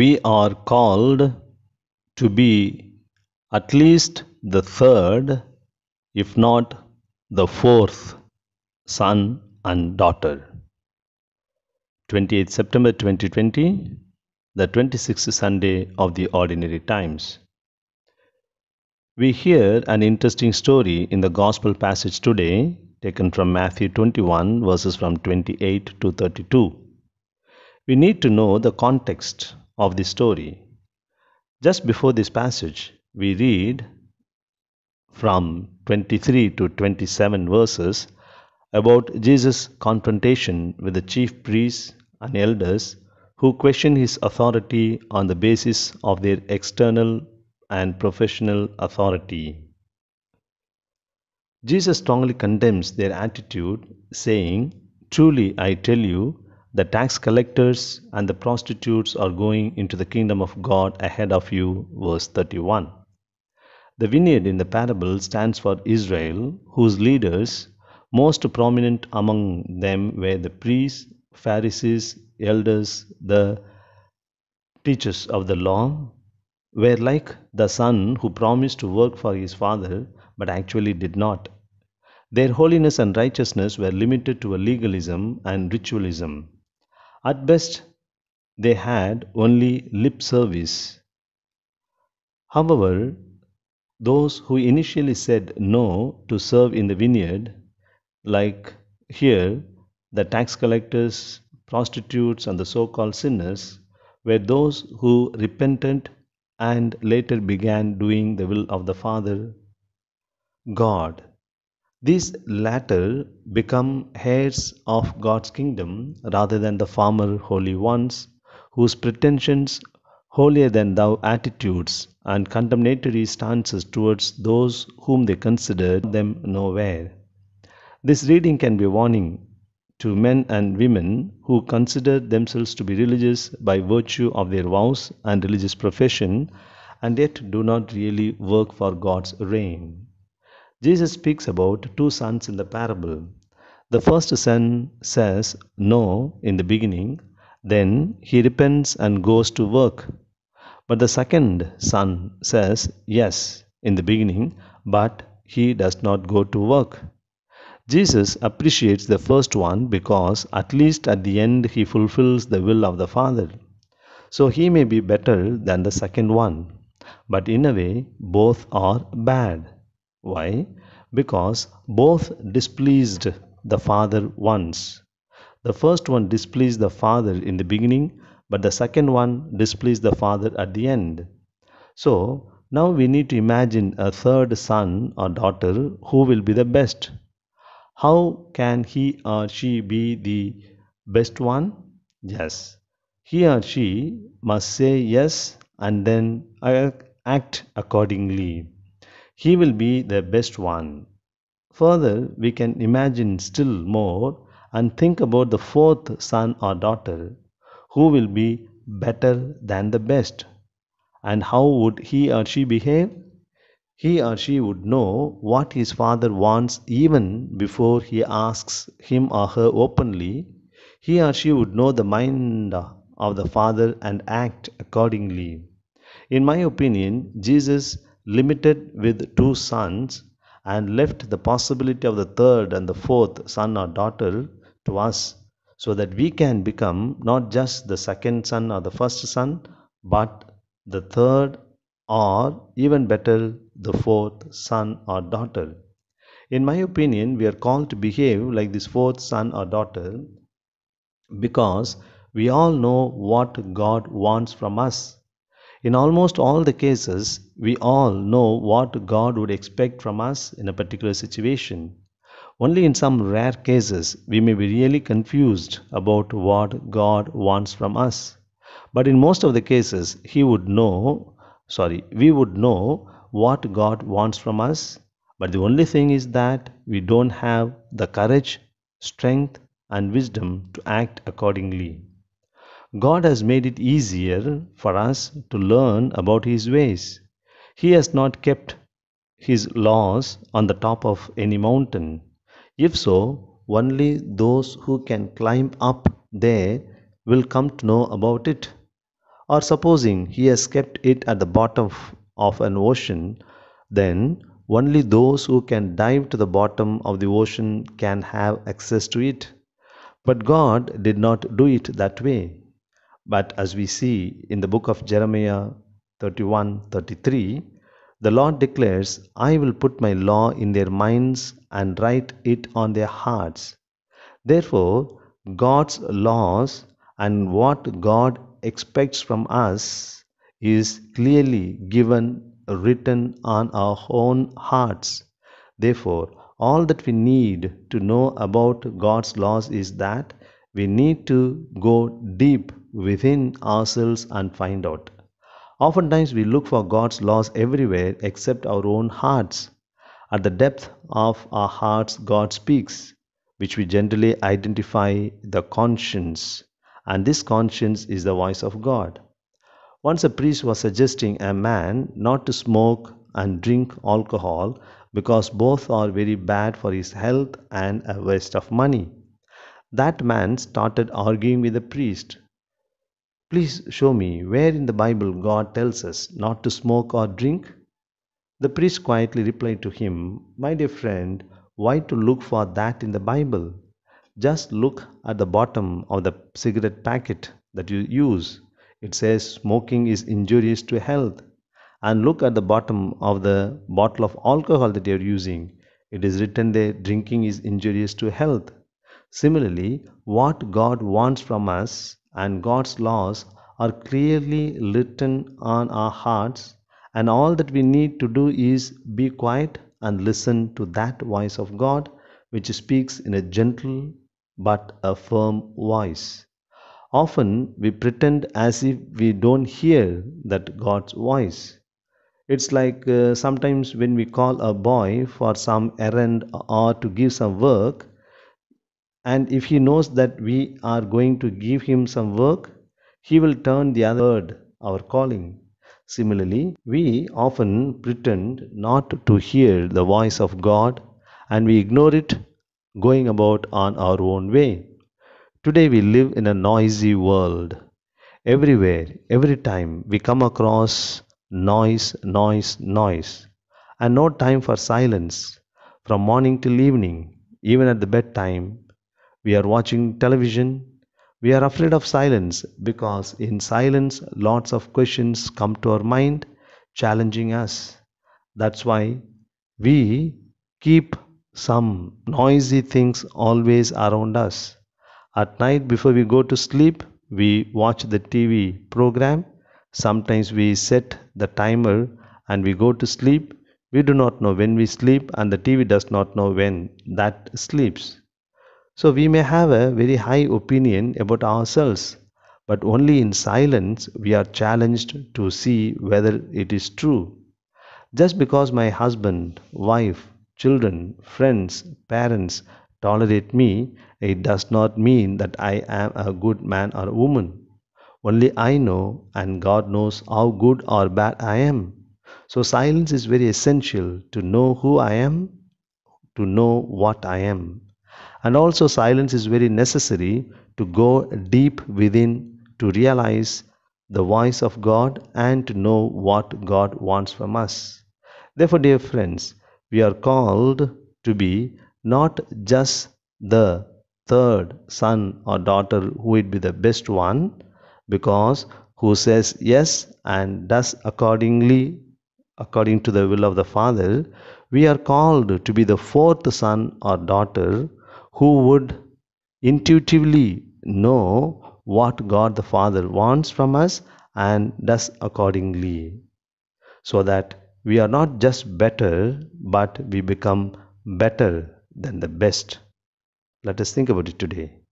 we are called to be at least the third, if not the fourth, son and daughter. 28 September 2020, the 26th Sunday of the Ordinary Times. We hear an interesting story in the Gospel passage today, taken from Matthew 21, verses from 28 to 32. We need to know the context of the story. Just before this passage, we read from 23 to 27 verses about Jesus' confrontation with the chief priests and elders who question his authority on the basis of their external and professional authority. Jesus strongly condemns their attitude, saying, Truly I tell you, the tax collectors and the prostitutes are going into the kingdom of God ahead of you. Verse 31. The vineyard in the parable stands for Israel, whose leaders, most prominent among them, were the priests, Pharisees, elders, the teachers of the law, were like the son who promised to work for his father but actually did not. Their holiness and righteousness were limited to a legalism and ritualism. At best, they had only lip service. However, those who initially said no to serve in the vineyard, like here the tax collectors, prostitutes, and the so called sinners, were those who repented and later began doing the will of the Father God. These latter become heirs of God's kingdom rather than the former holy ones whose pretensions, holier than thou attitudes, and condemnatory stances towards those whom they consider them nowhere. This reading can be a warning to men and women who consider themselves to be religious by virtue of their vows and religious profession and yet do not really work for God's reign. Jesus speaks about two sons in the parable. The first son says no in the beginning, then he repents and goes to work. But the second son says yes in the beginning, but he does not go to work. Jesus appreciates the first one because at least at the end he fulfills the will of the Father. So he may be better than the second one. But in a way, both are bad. Why? Because both displeased the Father once. The first one displeased the Father in the beginning, but the second one displeased the Father at the end. So, now we need to imagine a third son or daughter who will be the best. How can he or she be the best one? Yes. He or she must say yes and then act accordingly. He will be the best one. Further, we can imagine still more and think about the fourth son or daughter who will be better than the best. And how would he or she behave? He or she would know what his father wants even before he asks him or her openly. He or she would know the mind of the father and act accordingly. In my opinion, Jesus limited with two sons and left the possibility of the third and the fourth son or daughter to us so that we can become not just the second son or the first son but the third or even better the fourth son or daughter. In my opinion, we are called to behave like this fourth son or daughter because we all know what God wants from us in almost all the cases, we all know what God would expect from us in a particular situation. Only in some rare cases, we may be really confused about what God wants from us. But in most of the cases, He would know, sorry, we would know what God wants from us. But the only thing is that we don't have the courage, strength, and wisdom to act accordingly. God has made it easier for us to learn about His ways. He has not kept His laws on the top of any mountain. If so, only those who can climb up there will come to know about it. Or supposing He has kept it at the bottom of an ocean, then only those who can dive to the bottom of the ocean can have access to it. But God did not do it that way. But as we see in the book of Jeremiah 31 33, the Lord declares, I will put my law in their minds and write it on their hearts. Therefore, God's laws and what God expects from us is clearly given written on our own hearts. Therefore, all that we need to know about God's laws is that we need to go deep within ourselves and find out. Oftentimes, we look for God's laws everywhere except our own hearts. At the depth of our hearts, God speaks, which we generally identify the conscience, and this conscience is the voice of God. Once a priest was suggesting a man not to smoke and drink alcohol because both are very bad for his health and a waste of money. That man started arguing with the priest. Please show me where in the Bible God tells us not to smoke or drink? The priest quietly replied to him, My dear friend, why to look for that in the Bible? Just look at the bottom of the cigarette packet that you use. It says smoking is injurious to health. And look at the bottom of the bottle of alcohol that you are using. It is written there drinking is injurious to health. Similarly, what God wants from us and God's laws are clearly written on our hearts, and all that we need to do is be quiet and listen to that voice of God which speaks in a gentle but a firm voice. Often we pretend as if we don't hear that God's voice. It's like uh, sometimes when we call a boy for some errand or to give some work, and if he knows that we are going to give him some work, he will turn the other word, our calling. Similarly, we often pretend not to hear the voice of God and we ignore it, going about on our own way. Today we live in a noisy world. Everywhere, every time we come across noise, noise, noise, and no time for silence from morning till evening, even at the bedtime, we are watching television. We are afraid of silence because in silence, lots of questions come to our mind, challenging us. That's why we keep some noisy things always around us. At night, before we go to sleep, we watch the TV program. Sometimes we set the timer and we go to sleep. We do not know when we sleep, and the TV does not know when that sleeps. So we may have a very high opinion about ourselves, but only in silence we are challenged to see whether it is true. Just because my husband, wife, children, friends, parents tolerate me, it does not mean that I am a good man or woman. Only I know, and God knows how good or bad I am. So, silence is very essential to know who I am, to know what I am. And also, silence is very necessary to go deep within to realize the voice of God and to know what God wants from us. Therefore, dear friends, we are called to be not just the third son or daughter who would be the best one because who says yes and does accordingly according to the will of the father we are called to be the fourth son or daughter who would intuitively know what God the Father wants from us and does accordingly. So that we are not just better, but we become better than the best. Let us think about it today.